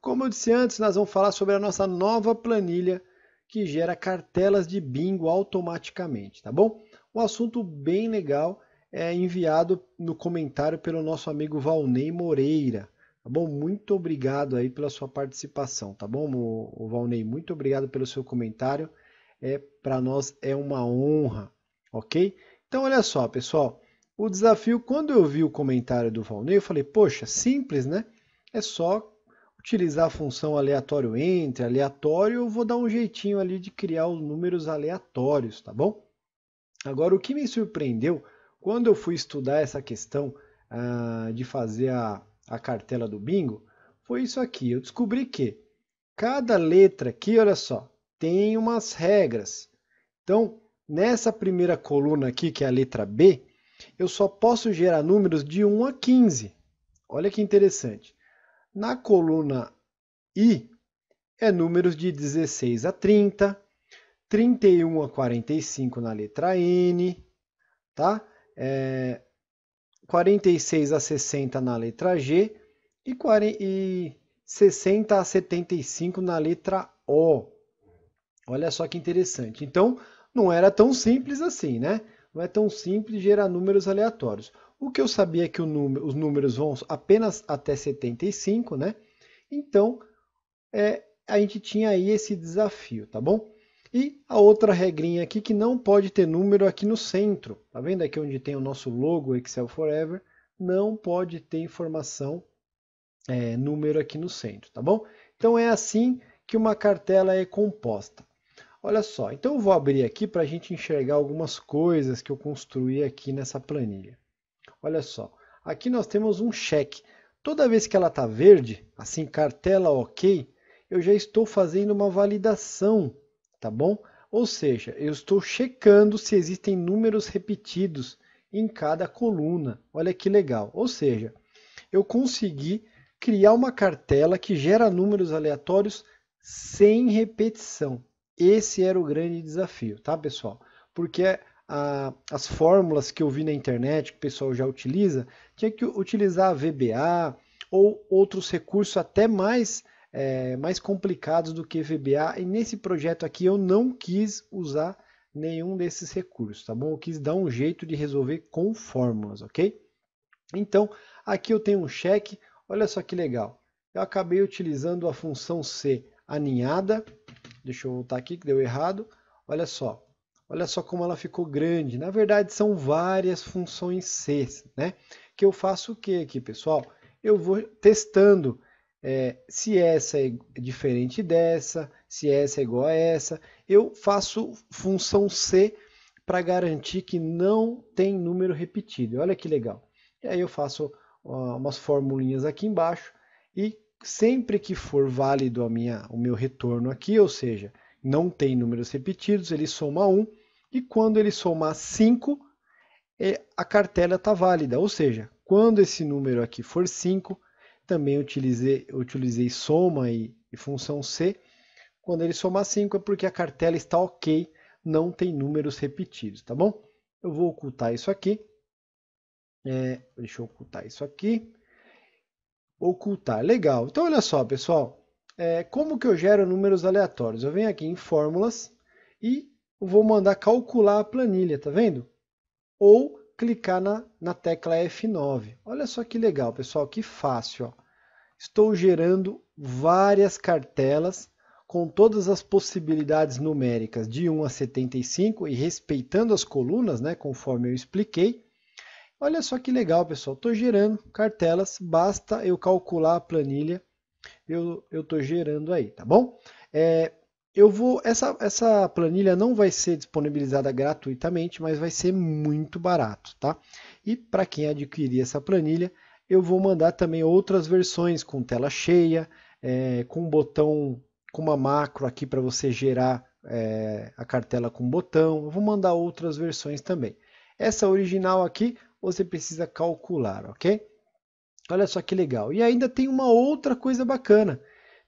Como eu disse antes, nós vamos falar sobre a nossa nova planilha que gera cartelas de bingo automaticamente, tá bom? Um assunto bem legal é enviado no comentário pelo nosso amigo Valnei Moreira, tá bom? Muito obrigado aí pela sua participação, tá bom, o Valnei? Muito obrigado pelo seu comentário, é para nós é uma honra, ok? Então olha só, pessoal, o desafio quando eu vi o comentário do Valnei, eu falei, poxa, simples, né? É só utilizar a função aleatório entre, aleatório, eu vou dar um jeitinho ali de criar os números aleatórios, tá bom? Agora, o que me surpreendeu quando eu fui estudar essa questão ah, de fazer a, a cartela do bingo foi isso aqui. Eu descobri que cada letra aqui, olha só, tem umas regras. Então, nessa primeira coluna aqui, que é a letra B, eu só posso gerar números de 1 a 15. Olha que interessante. Na coluna I, é números de 16 a 30, 31 a 45 na letra N, tá? É, 46 a 60 na letra G e, 40, e 60 a 75 na letra O. Olha só que interessante. Então, não era tão simples assim, né? Não é tão simples gerar números aleatórios. O que eu sabia é que número, os números vão apenas até 75, né? Então, é, a gente tinha aí esse desafio, tá bom? E a outra regrinha aqui que não pode ter número aqui no centro, tá vendo aqui onde tem o nosso logo Excel Forever, não pode ter informação é, número aqui no centro, tá bom? Então é assim que uma cartela é composta. Olha só, então eu vou abrir aqui para a gente enxergar algumas coisas que eu construí aqui nessa planilha. Olha só, aqui nós temos um cheque. Toda vez que ela está verde, assim cartela OK, eu já estou fazendo uma validação, tá bom? Ou seja, eu estou checando se existem números repetidos em cada coluna. Olha que legal. Ou seja, eu consegui criar uma cartela que gera números aleatórios sem repetição. Esse era o grande desafio, tá, pessoal? Porque a, as fórmulas que eu vi na internet que o pessoal já utiliza, tinha é que utilizar a VBA ou outros recursos até mais, é, mais complicados do que VBA. E nesse projeto aqui eu não quis usar nenhum desses recursos, tá bom? Eu quis dar um jeito de resolver com fórmulas, ok? Então, aqui eu tenho um cheque, olha só que legal. Eu acabei utilizando a função C aninhada, deixa eu voltar aqui que deu errado, olha só. Olha só como ela ficou grande. Na verdade, são várias funções C, né? Que eu faço o que aqui, pessoal? Eu vou testando é, se essa é diferente dessa, se essa é igual a essa. Eu faço função C para garantir que não tem número repetido. Olha que legal. E aí eu faço ó, umas formulinhas aqui embaixo e sempre que for válido a minha, o meu retorno aqui, ou seja, não tem números repetidos, ele soma 1. E quando ele somar 5, é, a cartela está válida. Ou seja, quando esse número aqui for 5, também utilizei, utilizei soma e, e função C. Quando ele somar 5 é porque a cartela está ok, não tem números repetidos, tá bom? Eu vou ocultar isso aqui. É, deixa eu ocultar isso aqui. Ocultar, legal. Então, olha só, pessoal. É, como que eu gero números aleatórios? Eu venho aqui em fórmulas e eu vou mandar calcular a planilha, tá vendo? Ou clicar na, na tecla F9. Olha só que legal, pessoal, que fácil. Ó. Estou gerando várias cartelas com todas as possibilidades numéricas de 1 a 75 e respeitando as colunas, né, conforme eu expliquei. Olha só que legal, pessoal. Estou gerando cartelas, basta eu calcular a planilha, eu estou gerando aí, tá bom? É, eu vou. Essa, essa planilha não vai ser disponibilizada gratuitamente, mas vai ser muito barato, tá? E para quem adquirir essa planilha, eu vou mandar também outras versões com tela cheia, é, com botão, com uma macro aqui para você gerar é, a cartela com botão. Eu vou mandar outras versões também. Essa original aqui você precisa calcular, ok? Olha só que legal. E ainda tem uma outra coisa bacana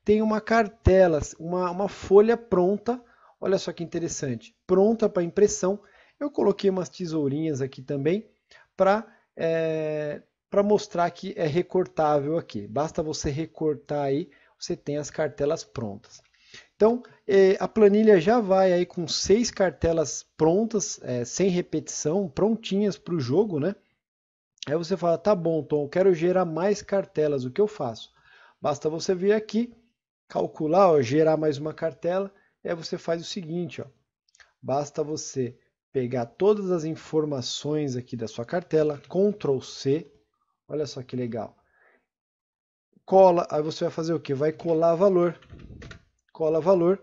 tem uma cartela, uma, uma folha pronta. Olha só que interessante, pronta para impressão. Eu coloquei umas tesourinhas aqui também para é, para mostrar que é recortável aqui. Basta você recortar aí, você tem as cartelas prontas. Então, é, a planilha já vai aí com seis cartelas prontas, é, sem repetição, prontinhas para o jogo, né? Aí você fala, tá bom, Tom, eu quero gerar mais cartelas, o que eu faço? Basta você vir aqui calcular, ó, gerar mais uma cartela, é você faz o seguinte, ó, basta você pegar todas as informações aqui da sua cartela, Ctrl C, olha só que legal, cola, aí você vai fazer o que? Vai colar valor, cola valor,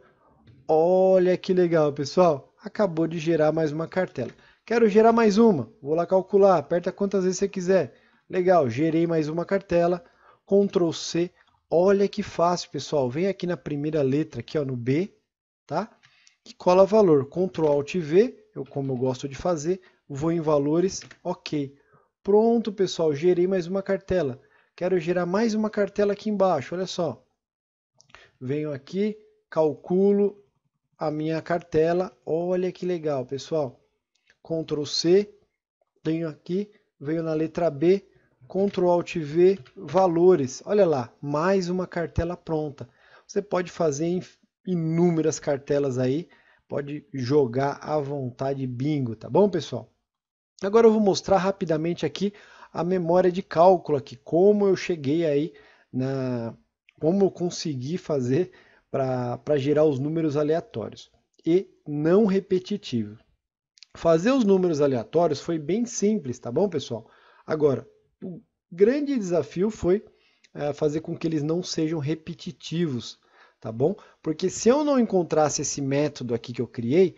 olha que legal pessoal, acabou de gerar mais uma cartela. Quero gerar mais uma, vou lá calcular, aperta quantas vezes você quiser. Legal, gerei mais uma cartela, Ctrl C, Olha que fácil, pessoal. Vem aqui na primeira letra, aqui ó, no B, tá? E cola valor. Ctrl Alt V, eu, como eu gosto de fazer, vou em valores, ok. Pronto, pessoal, gerei mais uma cartela. Quero gerar mais uma cartela aqui embaixo, olha só. Venho aqui, calculo a minha cartela. Olha que legal, pessoal. Ctrl C, tenho aqui, venho na letra B, Ctrl Alt V, valores. Olha lá, mais uma cartela pronta. Você pode fazer inúmeras cartelas aí, pode jogar à vontade bingo, tá bom, pessoal? Agora eu vou mostrar rapidamente aqui a memória de cálculo aqui, como eu cheguei aí na como eu consegui fazer para gerar os números aleatórios e não repetitivos. Fazer os números aleatórios foi bem simples, tá bom, pessoal? Agora, o grande desafio foi é, fazer com que eles não sejam repetitivos, tá bom? Porque se eu não encontrasse esse método aqui que eu criei,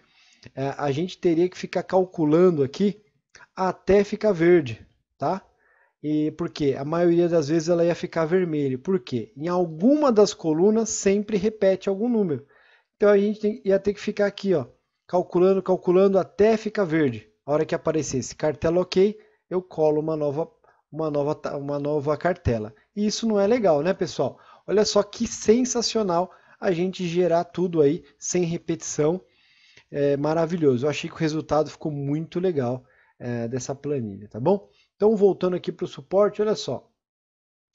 é, a gente teria que ficar calculando aqui até ficar verde, tá? E porque a maioria das vezes ela ia ficar vermelha, Por quê? Em alguma das colunas sempre repete algum número. Então a gente tem, ia ter que ficar aqui, ó, calculando, calculando até ficar verde. A hora que aparecesse cartela OK, eu colo uma nova uma nova, uma nova cartela. E isso não é legal, né, pessoal? Olha só que sensacional a gente gerar tudo aí sem repetição. É maravilhoso. Eu achei que o resultado ficou muito legal é, dessa planilha, tá bom? Então, voltando aqui para o suporte, olha só.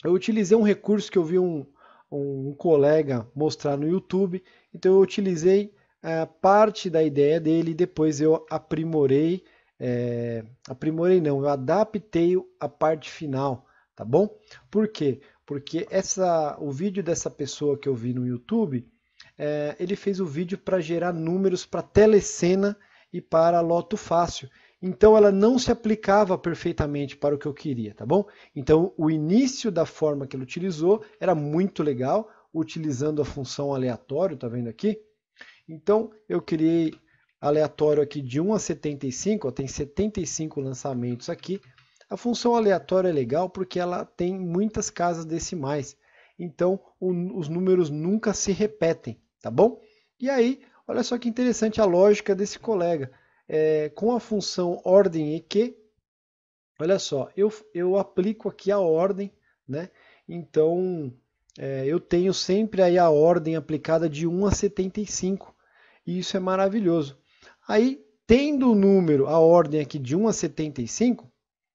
Eu utilizei um recurso que eu vi um, um colega mostrar no YouTube, então eu utilizei é, parte da ideia dele e depois eu aprimorei é, aprimorei não, eu adaptei a parte final, tá bom? Por quê? Porque essa, o vídeo dessa pessoa que eu vi no YouTube, é, ele fez o vídeo para gerar números para telecena e para loto fácil. Então ela não se aplicava perfeitamente para o que eu queria, tá bom? Então o início da forma que ele utilizou era muito legal, utilizando a função aleatório, tá vendo aqui? Então eu criei aleatório aqui de 1 a 75, ó, tem 75 lançamentos aqui. A função aleatória é legal porque ela tem muitas casas decimais, então o, os números nunca se repetem, tá bom? E aí, olha só que interessante a lógica desse colega. É, com a função ordem e que, olha só, eu, eu aplico aqui a ordem, né? Então, é, eu tenho sempre aí a ordem aplicada de 1 a 75, e isso é maravilhoso. Aí, tendo o número, a ordem aqui de 1 a 75,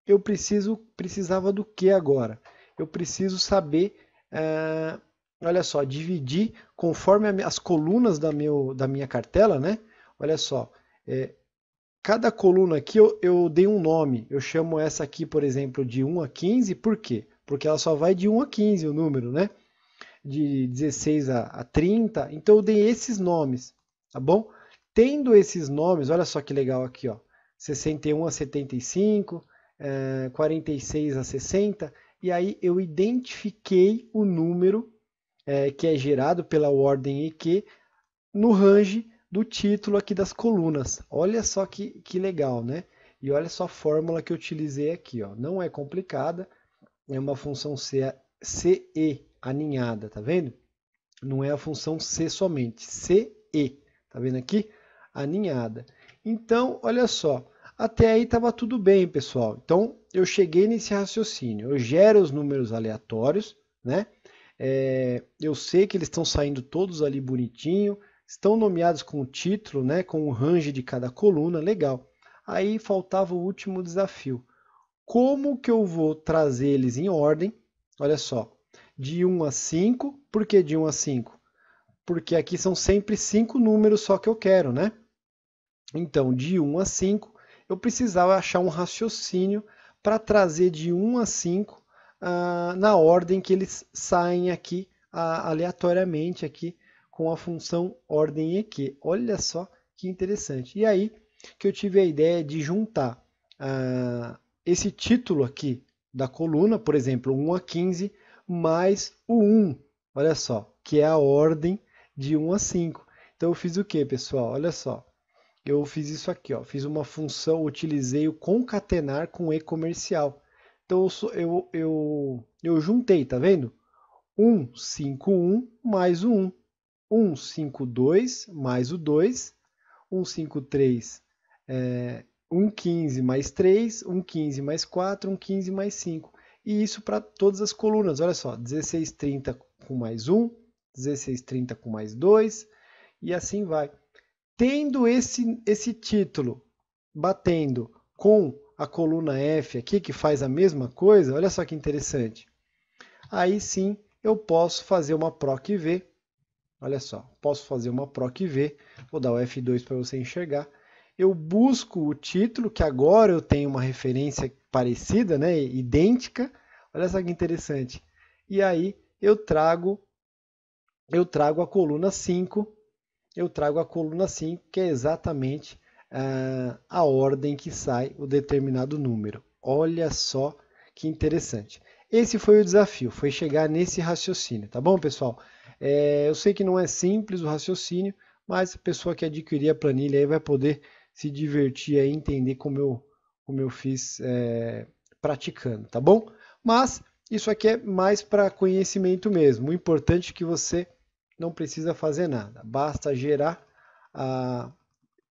eu preciso, precisava do que agora? Eu preciso saber, ah, olha só, dividir conforme as colunas da, meu, da minha cartela, né? Olha só, é, cada coluna aqui eu, eu dei um nome. Eu chamo essa aqui, por exemplo, de 1 a 15, por quê? Porque ela só vai de 1 a 15 o número, né? De 16 a, a 30. Então eu dei esses nomes, tá bom? Tendo esses nomes, olha só que legal aqui, ó, 61 a 75, é, 46 a 60, e aí eu identifiquei o número é, que é gerado pela ordem EQ no range do título aqui das colunas. Olha só que, que legal, né? E olha só a fórmula que eu utilizei aqui, ó. não é complicada, é uma função C, CE aninhada, tá vendo? Não é a função C somente, CE, tá vendo aqui? aninhada. Então, olha só, até aí estava tudo bem, pessoal. Então, eu cheguei nesse raciocínio. Eu gero os números aleatórios, né? É, eu sei que eles estão saindo todos ali bonitinho, estão nomeados com o título, né? Com o range de cada coluna, legal. Aí faltava o último desafio. Como que eu vou trazer eles em ordem? Olha só, de 1 a 5. Por que de 1 a 5? Porque aqui são sempre cinco números só que eu quero, né? Então, de 1 a 5, eu precisava achar um raciocínio para trazer de 1 a 5 ah, na ordem que eles saem aqui ah, aleatoriamente aqui com a função ordem EQ. Olha só que interessante. E aí que eu tive a ideia de juntar ah, esse título aqui da coluna, por exemplo, 1 a 15, mais o 1, olha só, que é a ordem de 1 a 5. Então eu fiz o que, pessoal? Olha só, eu fiz isso aqui, ó, fiz uma função, utilizei o concatenar com e comercial. Então eu, eu, eu, eu juntei, tá vendo? 151 mais o 1, 152 mais o 2, 153 é, 115 mais 3, 115 mais 4, 115 mais 5. E isso para todas as colunas, olha só, 1630 com mais 1, 1630 com mais 2 e assim vai. Tendo esse, esse título batendo com a coluna F aqui, que faz a mesma coisa, olha só que interessante. Aí sim eu posso fazer uma PROC V. Olha só, posso fazer uma PROC V, vou dar o F2 para você enxergar. Eu busco o título, que agora eu tenho uma referência parecida, né, idêntica. Olha só que interessante. E aí eu trago eu trago a coluna 5 eu trago a coluna 5, assim, que é exatamente ah, a ordem que sai o determinado número. Olha só que interessante. Esse foi o desafio, foi chegar nesse raciocínio, tá bom, pessoal? É, eu sei que não é simples o raciocínio, mas a pessoa que adquirir a planilha aí vai poder se divertir e entender como eu, como eu fiz é, praticando, tá bom? Mas isso aqui é mais para conhecimento mesmo. O importante é que você não precisa fazer nada. Basta gerar a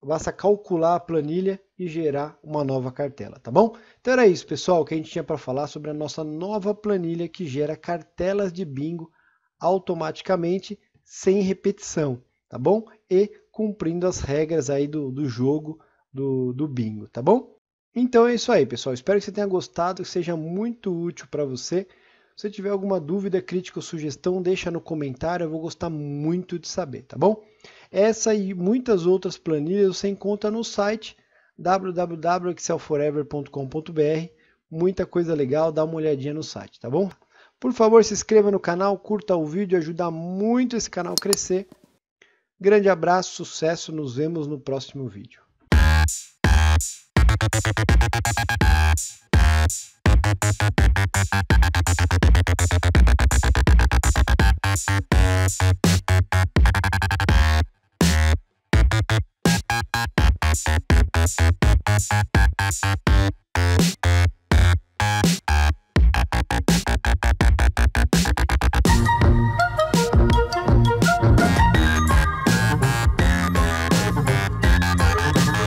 basta calcular a planilha e gerar uma nova cartela, tá bom? Então era isso, pessoal, que a gente tinha para falar sobre a nossa nova planilha que gera cartelas de bingo automaticamente sem repetição, tá bom? E cumprindo as regras aí do, do jogo do, do bingo, tá bom? Então é isso aí, pessoal. Espero que você tenha gostado, que seja muito útil para você. Se você tiver alguma dúvida, crítica ou sugestão, deixa no comentário, eu vou gostar muito de saber, tá bom? Essa e muitas outras planilhas você encontra no site www.excelforever.com.br. Muita coisa legal, dá uma olhadinha no site, tá bom? Por favor, se inscreva no canal, curta o vídeo, ajuda muito esse canal a crescer. Grande abraço, sucesso, nos vemos no próximo vídeo.